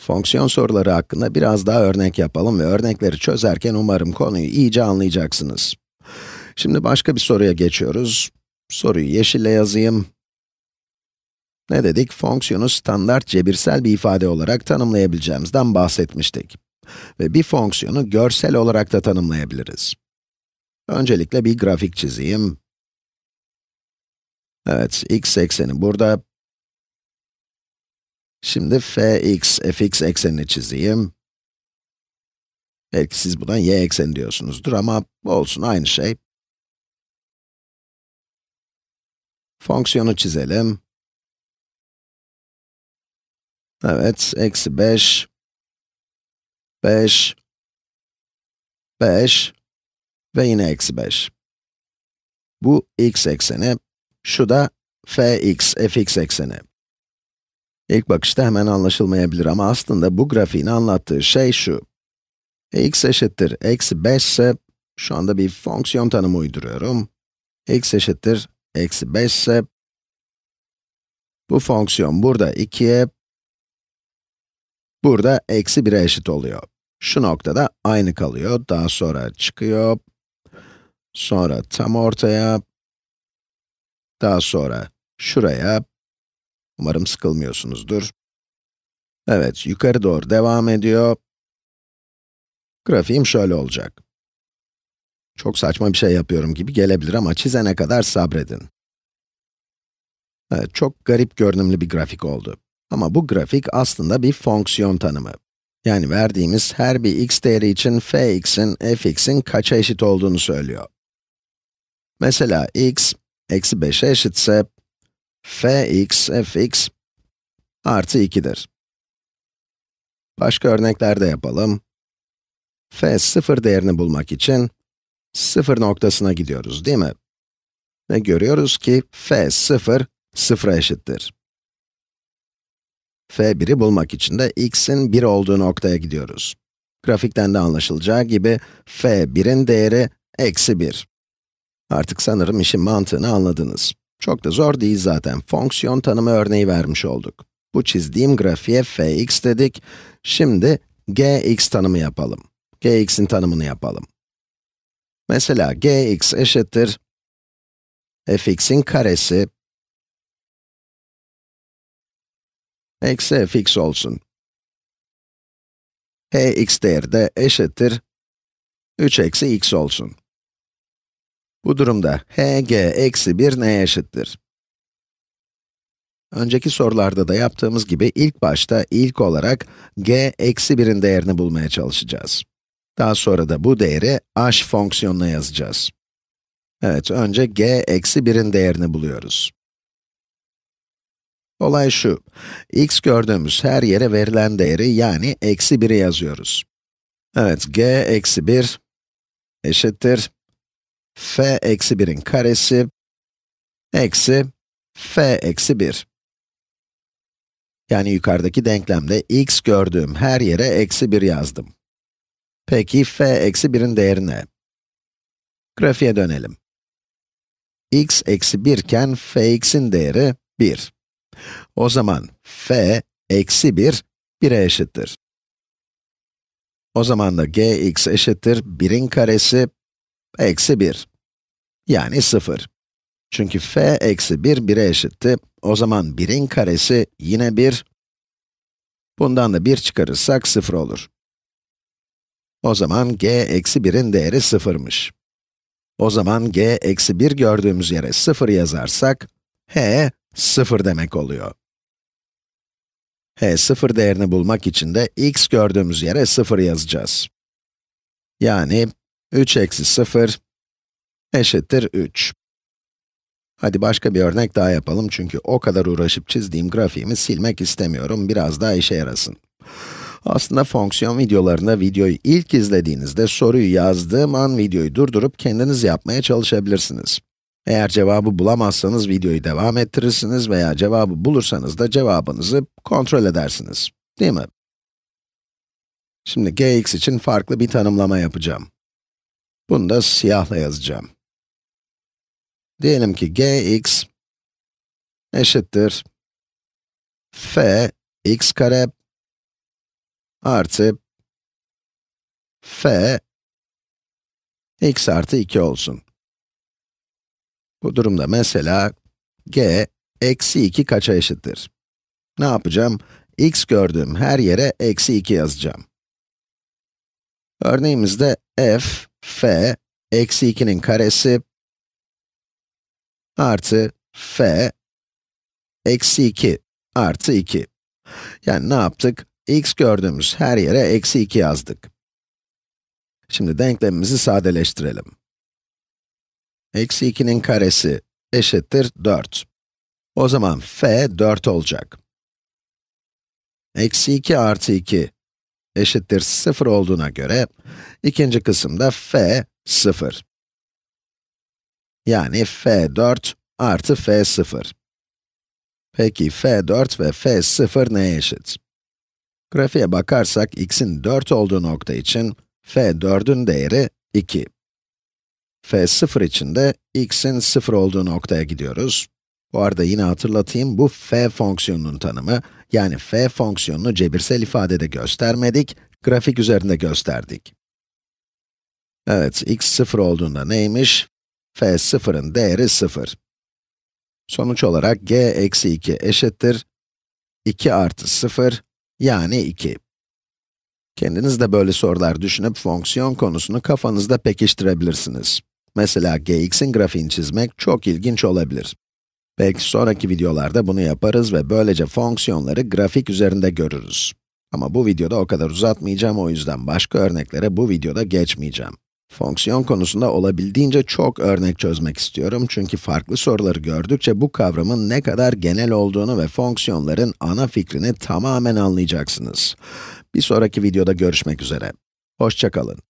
Fonksiyon soruları hakkında biraz daha örnek yapalım ve örnekleri çözerken umarım konuyu iyice anlayacaksınız. Şimdi başka bir soruya geçiyoruz. Soruyu yeşille yazayım. Ne dedik? Fonksiyonu standart cebirsel bir ifade olarak tanımlayabileceğimizden bahsetmiştik. Ve bir fonksiyonu görsel olarak da tanımlayabiliriz. Öncelikle bir grafik çizeyim. Evet, x ekseni burada, Şimdi fx, fx eksenini çizeyim. Belki siz buna y ekseni diyorsunuzdur ama olsun aynı şey. Fonksiyonu çizelim. Evet, eksi 5, 5, 5 ve yine eksi 5. Bu x ekseni, şu da fx, fx ekseni. İlk bakışta hemen anlaşılmayabilir ama aslında bu grafiğin anlattığı şey şu. x eşittir eksi 5 ise, şu anda bir fonksiyon tanımı uyduruyorum. x eşittir eksi 5 ise, bu fonksiyon burada 2'ye, burada eksi 1'e eşit oluyor. Şu noktada aynı kalıyor, daha sonra çıkıyor, sonra tam ortaya, daha sonra şuraya, Umarım sıkılmıyorsunuzdur. Evet, yukarı doğru devam ediyor. Grafiğim şöyle olacak. Çok saçma bir şey yapıyorum gibi gelebilir ama çizene kadar sabredin. Evet, çok garip görünümlü bir grafik oldu. Ama bu grafik aslında bir fonksiyon tanımı. Yani verdiğimiz her bir x değeri için fx'in, fx'in kaça eşit olduğunu söylüyor. Mesela x, eksi 5'e eşitse, fx, fx artı 2'dir. Başka örneklerde yapalım. f 0 değerini bulmak için 0 noktasına gidiyoruz değil mi? Ve görüyoruz ki f 0, 0'a eşittir. f 1'i bulmak için de x'in 1 olduğu noktaya gidiyoruz. Grafikten de anlaşılacağı gibi f 1'in değeri eksi 1. Artık sanırım işin mantığını anladınız. Çok da zor değil zaten. Fonksiyon tanımı örneği vermiş olduk. Bu çizdiğim grafiğe fx dedik. Şimdi gx tanımı yapalım. gx'in tanımını yapalım. Mesela gx eşittir fx'in karesi eksi fx olsun. Hx değeri de eşittir 3 eksi x olsun. Bu durumda hg eksi 1 neye eşittir? Önceki sorularda da yaptığımız gibi ilk başta ilk olarak g eksi 1'in değerini bulmaya çalışacağız. Daha sonra da bu değeri h fonksiyonuna yazacağız. Evet, önce g eksi 1'in değerini buluyoruz. Olay şu, x gördüğümüz her yere verilen değeri yani eksi 1'i yazıyoruz. Evet, g eksi 1 eşittir f eksi 1'in karesi eksi f eksi 1. Yani yukarıdaki denklemde x gördüğüm her yere eksi 1 yazdım. Peki f eksi 1'in değeri ne? Grafiğe dönelim. x eksi 1 iken x'in değeri 1. O zaman f eksi 1, 1'e eşittir. O zaman da G x eşittir 1'in karesi eksi 1. Yani 0. Çünkü f eksi 1 1'e eşitti. O zaman 1'in karesi yine 1. Bundan da 1 çıkarırsak 0 olur. O zaman g eksi 1'in değeri 0'mış. O zaman g eksi 1 gördüğümüz yere 0 yazarsak, h 0 demek oluyor. h 0 değerini bulmak için de x gördüğümüz yere 0 yazacağız. Yani 3 eksi 0 eşittir 3. Hadi başka bir örnek daha yapalım çünkü o kadar uğraşıp çizdiğim grafiğimi silmek istemiyorum, biraz daha işe yarasın. Aslında fonksiyon videolarında videoyu ilk izlediğinizde soruyu yazdığım an videoyu durdurup kendiniz yapmaya çalışabilirsiniz. Eğer cevabı bulamazsanız videoyu devam ettirirsiniz veya cevabı bulursanız da cevabınızı kontrol edersiniz, değil mi? Şimdi gx için farklı bir tanımlama yapacağım. Bunu da siyahla yazacağım. Diyelim ki gx eşittir f x kare artı f x artı 2 olsun. Bu durumda mesela g eksi 2 kaça eşittir? Ne yapacağım? x gördüğüm her yere eksi 2 yazacağım. Örneğimizde f, f, eksi 2'nin karesi artı f eksi 2 artı 2. Yani ne yaptık? x gördüğümüz her yere eksi 2 yazdık. Şimdi denklemimizi sadeleştirelim. Eksi 2'nin karesi eşittir 4. O zaman f 4 olacak. Eksi 2 artı 2 eşittir 0 olduğuna göre, ikinci kısımda f 0. Yani f4 artı f0. Peki f4 ve f0 ne eşit? Grafiğe bakarsak x'in 4 olduğu nokta için f4'ün değeri 2. f0 için de x'in 0 olduğu noktaya gidiyoruz. Bu arada yine hatırlatayım, bu f fonksiyonunun tanımı, yani f fonksiyonunu cebirsel ifadede göstermedik, grafik üzerinde gösterdik. Evet, x 0 olduğunda neymiş? f0'ın değeri 0. Sonuç olarak g eksi 2 eşittir 2 artı 0 yani 2. Kendiniz de böyle sorular düşünüp fonksiyon konusunu kafanızda pekiştirebilirsiniz. Mesela gx'in grafiğini çizmek çok ilginç olabilir. Belki sonraki videolarda bunu yaparız ve böylece fonksiyonları grafik üzerinde görürüz. Ama bu videoda o kadar uzatmayacağım o yüzden başka örneklere bu videoda geçmeyeceğim. Fonksiyon konusunda olabildiğince çok örnek çözmek istiyorum çünkü farklı soruları gördükçe bu kavramın ne kadar genel olduğunu ve fonksiyonların ana fikrini tamamen anlayacaksınız. Bir sonraki videoda görüşmek üzere. Hoşçakalın.